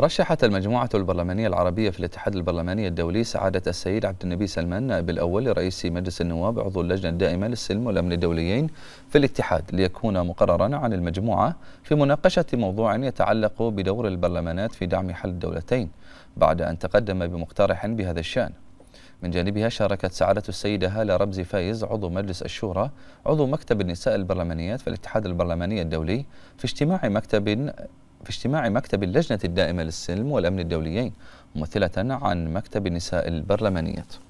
رشحت المجموعة البرلمانية العربية في الاتحاد البرلماني الدولي سعادة السيد عبد النبي سلمان نائب الأول رئيس مجلس النواب عضو اللجنة الدائمة للسلم والأمن الدوليين في الاتحاد ليكون مقررا عن المجموعة في مناقشة موضوع يتعلق بدور البرلمانات في دعم حل الدولتين بعد أن تقدم بمقترح بهذا الشأن من جانبها شاركت سعادة السيدة هالة رمزي فايز عضو مجلس الشورى عضو مكتب النساء البرلمانيات في الاتحاد البرلماني الدولي في اجتماع مكتب في اجتماع مكتب اللجنة الدائمة للسلم والأمن الدوليين ممثلة عن مكتب النساء البرلمانيات